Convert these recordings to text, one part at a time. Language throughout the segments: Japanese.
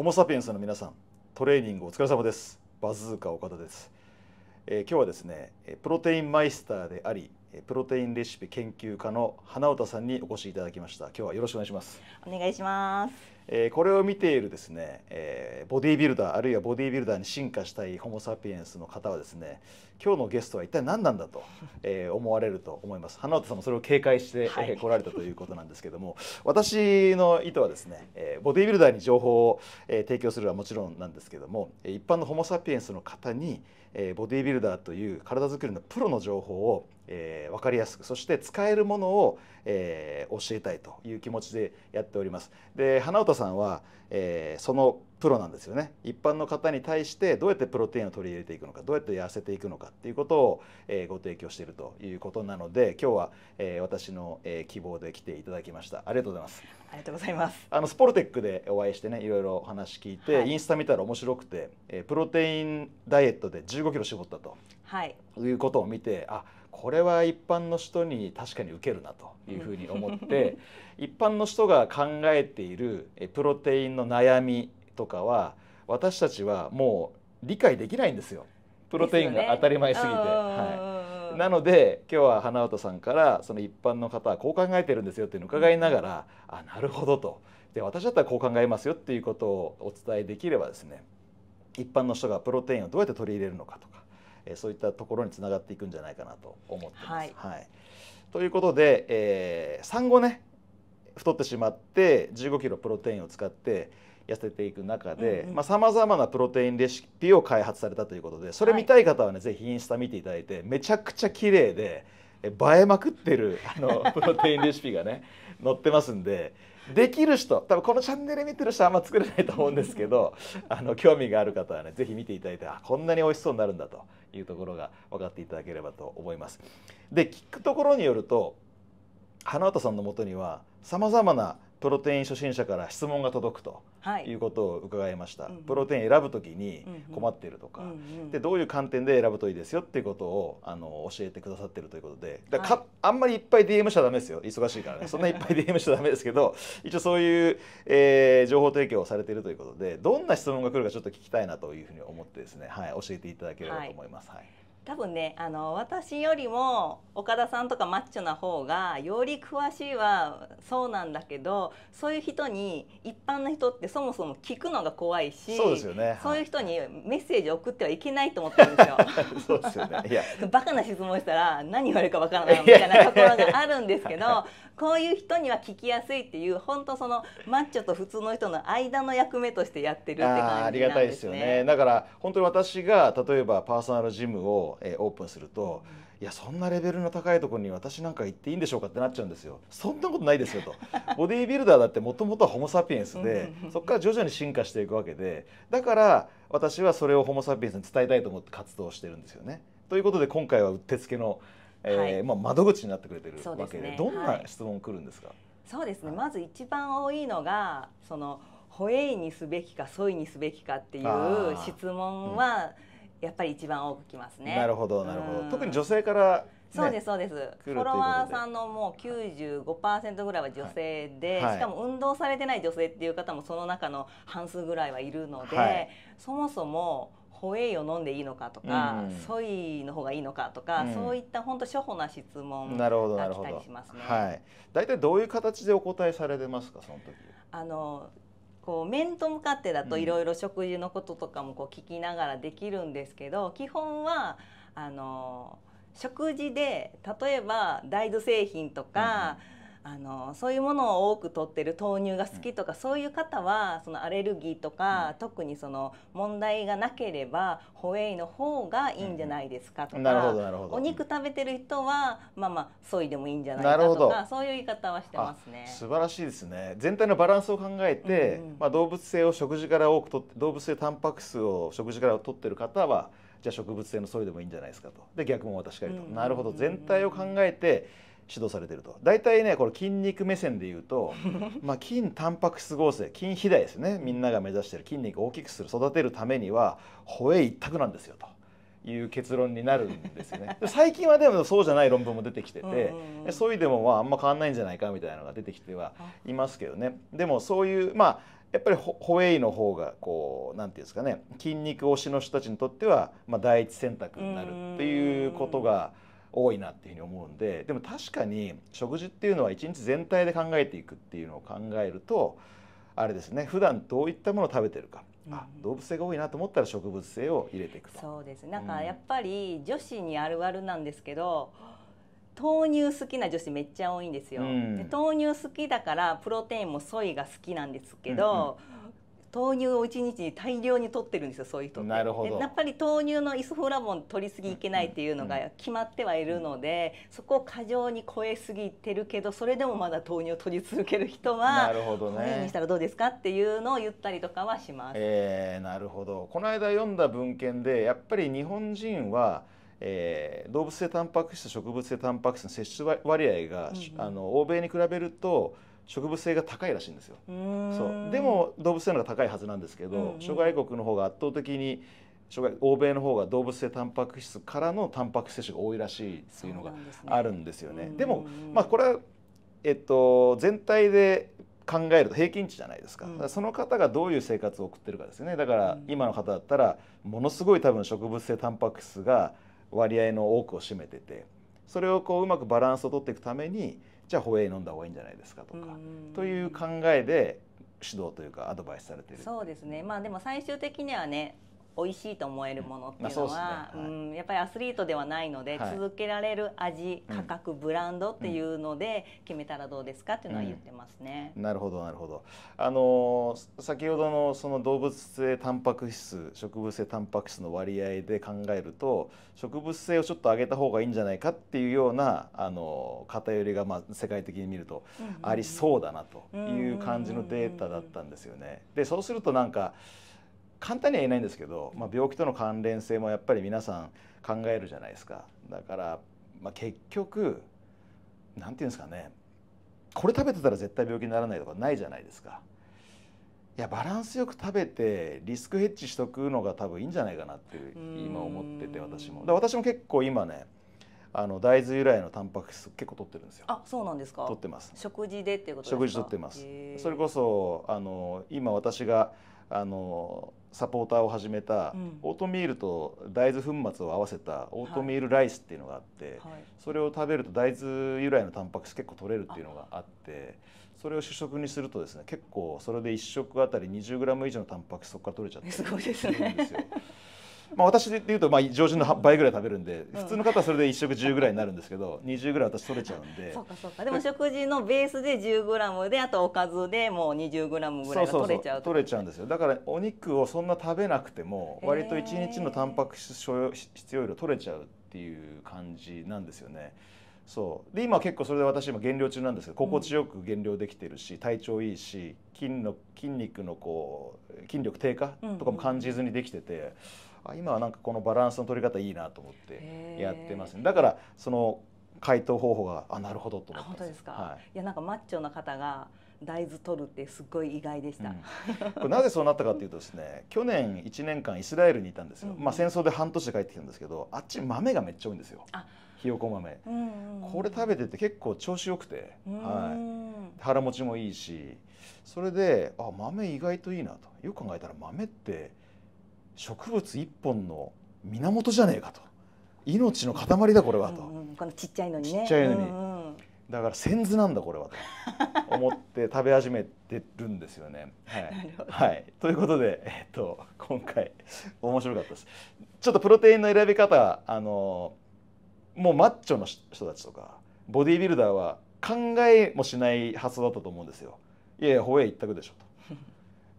ホモ・サピエンスの皆さんトレーニングお疲れ様ですバズーカ岡田です、えー、今日はですねプロテインマイスターでありプロテインレシピ研究家の花歌さんにお越しいただきました今日はよろしくお願いしますお願いします、えー、これを見ているですね、えー、ボディービルダーあるいはボディービルダーに進化したいホモ・サピエンスの方はですね今日のゲストは一体何なんだと、えー、思われると思います花歌さんもそれを警戒して、はい、来られたということなんですけども私の意図はですね、えー、ボディービルダーに情報を、えー、提供するはもちろんなんですけども一般のホモ・サピエンスの方に、えー、ボディービルダーという体づくりのプロの情報をえー、分かりやすくそして使えるものを、えー、教えたいという気持ちでやっております。で花歌さんは、えー、そのプロなんですよね一般の方に対してどうやってプロテインを取り入れていくのかどうやって痩せていくのかっていうことを、えー、ご提供しているということなので今日は、えー、私の、えー、希望で来ていただきましたありがとうございますありがとうございますあのスポルテックでお会いしてねいろいろお話聞いて、はい、インスタ見たら面白くて、えー、プロテインダイエットで15キロ絞ったと、はい、いうことを見てあこれは一般の人に確かに受けるなというふうに思って 一般の人が考えているプロテインの悩みとかは私たちはもう理解できないんですよプロテインが当たり前すぎて。はい、なので今日は花音さんからその一般の方はこう考えてるんですよっていうのを伺いながら、うん、あなるほどとで私だったらこう考えますよっていうことをお伝えできればですね一般の人がプロテインをどうやって取り入れるのかとかえそういったところにつながっていくんじゃないかなと思ってます。はい、はい、ということで、えー、産後ね太ってしまって1 5キロプロテインを使って痩せていく中でさまざ、まなプロテインレシピを開発されたということでそれ見たい方はね、はい、ぜひインスタ見ていただいてめちゃくちゃ綺麗で映えまくってるあの プロテインレシピがね載ってますんで。できる人多分このチャンネル見てる人はあんま作れないと思うんですけど あの興味がある方はね是非見ていただいてあこんなに美味しそうになるんだというところが分かっていただければと思います。で聞くところによると花畑さんのもとにはさまざまなプロテイン初心者から質問が届くということを伺いました、はい、プロテイン選ぶ時に困っているとか、うんうん、でどういう観点で選ぶといいですよっていうことをあの教えてくださってるということでだか、はい、あんまりいっぱい DM しちゃダメですよ忙しいからねそんないっぱい DM しちゃダメですけど 一応そういう、えー、情報提供をされているということでどんな質問が来るかちょっと聞きたいなというふうに思ってですね、はい、教えていただければと思います。はい多分ねあの私よりも岡田さんとかマッチョな方がより詳しいはそうなんだけどそういう人に一般の人ってそもそも聞くのが怖いしそうですよね、そういう人にメッセージを送ってはいけないと思ってるんですよ。そうですよねいや バカな質問したら何言われるかわからないみたいなところがあるんですけどこういう人には聞きやすいっていう本当そのマッチョと普通の人の間の役目としてやってるって感じなんですね。ありがたいですよね。だから本当に私が例えばパーソナルジムを、えー、オープンすると。うんいやそんなレベルの高いところに私なんか行っていいんでしょうかってなっちゃうんですよそんなことないですよと ボディービルダーだってもともとはホモ・サピエンスでそこから徐々に進化していくわけでだから私はそれをホモ・サピエンスに伝えたいと思って活動してるんですよね。ということで今回はうってつけのえーまあ、窓口になってくれてるわけでどんな質問来るんですか、そうですね、まず一番多いのがそのホエイにすべきかソイにすべきかっていう質問は、やっぱり一番多くきますね。なるほどなるほど、特に女性から、そうですそうですフォロワーさんのもう95%ぐらいは女性で、しかも運動されてない女性っていう方もその中の半数ぐらいはいるので、そもそもホエイを飲んでいいのかとか、うん、ソイの方がいいのかとか、うん、そういった本当初歩な質問が来たりしますね。はい。大体どういう形でお答えされてますかその時。あのこう面と向かってだといろいろ食事のこととかもこう聞きながらできるんですけど、うん、基本はあの食事で例えば大豆製品とか。うんあのそういうものを多く取ってる豆乳が好きとか、うん、そういう方はそのアレルギーとか、うん、特にその問題がなければホエイの方がいいんじゃないですかとか、お肉食べてる人はまあまあそいでもいいんじゃないかとかそういう言い方はしてますね。素晴らしいですね全体のバランスを考えて、うんうん、まあ、動物性を食事から多くと動物性タンパク質を食事から取ってる方はじゃあ植物性のソイでもいいんじゃないですかとで逆も確かにと、なるほど全体を考えて指導されてると大体ねこれ筋肉目線で言うと、まあ、筋タンパク質合成筋肥大ですねみんなが目指してる筋肉を大きくする育てるためにはホエ一択なんですよと。いう結論になるんですよね 最近はでもそうじゃない論文も出てきてて、うそういうでもまああんま変わんないんじゃないかみたいなのが出てきてはいますけどねでもそういうまあやっぱりホエイの方がこうなんていうんですかね筋肉推しの人たちにとっては、まあ、第一選択になるっていうことが。多いなっていうふうに思うんででも確かに食事っていうのは一日全体で考えていくっていうのを考えるとあれですね普段どういったものを食べてるか。あ動物性が多いなと思ったら植物性を入れていくとそうですなんかやっぱり女子にあるあるなんですけど、豆乳好きな女子めっちゃ多いんですよ、うん、で豆乳好きだからプロテインもソイが好きなんですけど、うんうん豆乳を1日に大量に取ってるんですよそういう人ってなるほどやっぱり豆乳のイスフラボン取りすぎいけないっていうのが決まってはいるので、うん、そこを過剰に超えすぎてるけどそれでもまだ豆乳を取り続ける人はなるほど、ね、にしたらどうですかっていうのを言ったりとかはします。えー、なるほどこの間読んだ文献でやっぱり日本人はえー、動物性タンパク質植物性タンパク質の摂取割合が、うんうん、あの欧米に比べると植物性が高いらしいんですよそうでも動物性の方が高いはずなんですけど、うんうん、諸外国の方が圧倒的に諸外欧米の方が動物性タンパク質からのタンパク質摂取が多いらしいっていうのがあるんですよね。でねでも、まあ、これは、えっと、全体で考えると平均値じゃないですか,、うん、その方がどういう生活を送ってるかですねだから今の方だったらものすごい多分植物性タンパク質が割合の多くを占めててそれをこううまくバランスを取っていくためにじゃあ保栄飲んだ方がいいんじゃないですかとか、という考えで指導というかアドバイスされてるそうですねまあでも最終的にはね美味しいと思えるものっていうのは、うん、ねやっぱりアスリートではないので、はい、続けられる味価格、ブランドっていうので決めたらどうですかっていうのは言ってますね。うん、なるほどなるほど。あの先ほどのその動物性タンパク質植物性タンパク質の割合で考えると植物性をちょっと上げた方がいいんじゃないかっていうようなあの偏りがまあ世界的に見るとありそうだなという感じのデータだったんですよね。でそうするとなんか。簡単には言えないんですけど、まあ、病気との関連性もやっぱり皆さん考えるじゃないですかだから、まあ、結局何て言うんですかねこれ食べてたら絶対病気にならないとかないじゃないですかいやバランスよく食べてリスクヘッジしとくのが多分いいんじゃないかなって今思ってて私もで私も結構今ねあの大豆由来のタンパク質結構取ってるんですよあそうなんですか取ってます食事でっていうこと食事取ってますそれこそあの今私があのサポーターを始めた、オートミールと大豆粉末を合わせたオートミールライスっていうのがあって、それを食べると大豆由来のタンパク質結構取れるっていうのがあってそれを主食にするとですね結構それで1食あたり 20g 以上のタンパク質そこから取れちゃってすごいですねまあ、私でいうとまあ常人の倍ぐらい食べるんで、普通の方はそれで1食10ぐらいになるんですけど20ぐらい私取れちゃうんでそうかそうかでも食事のベースで1 0ムであとおかずでもう2 0ムぐらいが取れちゃう取れちゃうんですよだからお肉をそんな食べなくても割と1日のタンパク質必要量取れちゃうっていう感じなんですよね。そうで今結構それで私今減量中なんですけど心地よく減量できてるし、うん、体調いいし筋の筋肉のこう筋力低下とかも感じずにできてて、あ今はなんかこのバランスの取り方いいなと思ってやってます、ね、だからその回答方法があなるほどと思ったんですか、い、やなんかマッチョな方が大豆取るってすごい意外でした、うん、これなぜそうなったかというとですね去年1年間イスラエルにいたんですよ、うんうん、まあ、戦争で半年で帰ってきたんですけどあっち豆がめっちゃ多いんですよひよこ豆、うんうん、これ食べてて結構調子よくて、はい、腹持ちもいいしそれであ豆意外といいなとよく考えたら豆って植物一本の源じゃねえかと命の塊だこれはと、うんうん、このちっちゃいのにねちっちゃいのに、うんうん、だから先図なんだこれはと 思って食べ始めてるんですよね。はい、はい、ということで、えっと、今回面白かったです。ちょっとプロテインの選び方あのもうマッチョの人たちとかボディービルダーは考えもしない発想だったと思うんですよ。いやいやホエイ一択でしょと。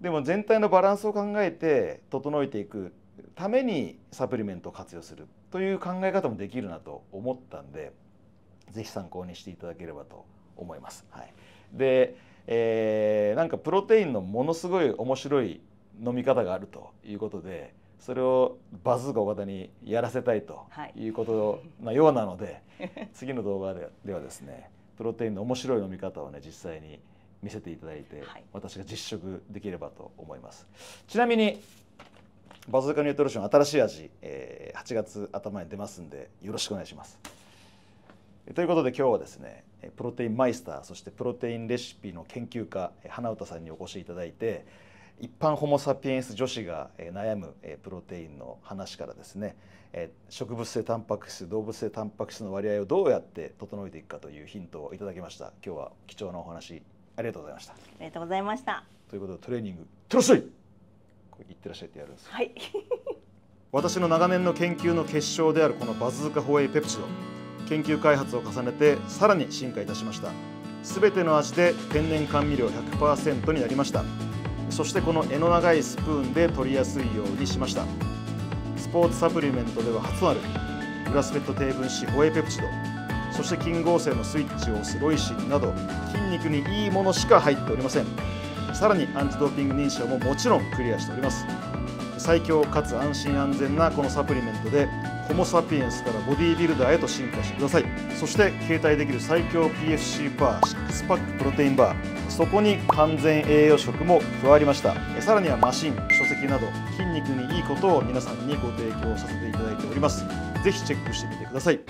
でも全体のバランスを考えて整えていくためにサプリメントを活用するという考え方もできるなと思ったんで是非参考にしていただければと思います。はい、で、えー、なんかプロテインのものすごい面白い飲み方があるということでそれをバズーカお方にやらせたいということのようなので、はい、次の動画ではですねプロテインの面白い飲み方をね実際に見せていただいて、はい、私が実食できればと思いますちなみにバズーカニュートロション新しい味、えー、8月頭に出ますんでよろしくお願いしますということで今日はですねプロテインマイスターそしてプロテインレシピの研究家花歌さんにお越しいただいて一般ホモ・サピエンス女子が悩むプロテインの話からですね植物性タンパク質動物性タンパク質の割合をどうやって整えていくかというヒントをいただきました今日は貴重なお話ありがとうございましたありがとうございましたということでトレーニング「てらっしゃい!」こうってらっしゃいってやるんですはい 私の長年の研究の結晶であるこのバズーカホエイペプチド研究開発を重ねてさらに進化いたしましたすべての味で天然甘味料100%になりましたそしてこの柄の長いスプーンで取りやすいようにしましたスポーツサプリメントでは初となるグラスフェット低分子ホエイペプチドそして筋合成のスイッチを押すロイシンなど筋肉にいいものしか入っておりませんさらにアンチドーピング認証ももちろんクリアしております最強かつ安心安全なこのサプリメントでホモ・サピエンスからボディービルダーへと進化してくださいそして携帯できる最強 PFC バー6パックプロテインバーそこに完全栄養食も加わりましたさらにはマシン書籍など筋肉にいいことを皆さんにご提供させていただいております是非チェックしてみてください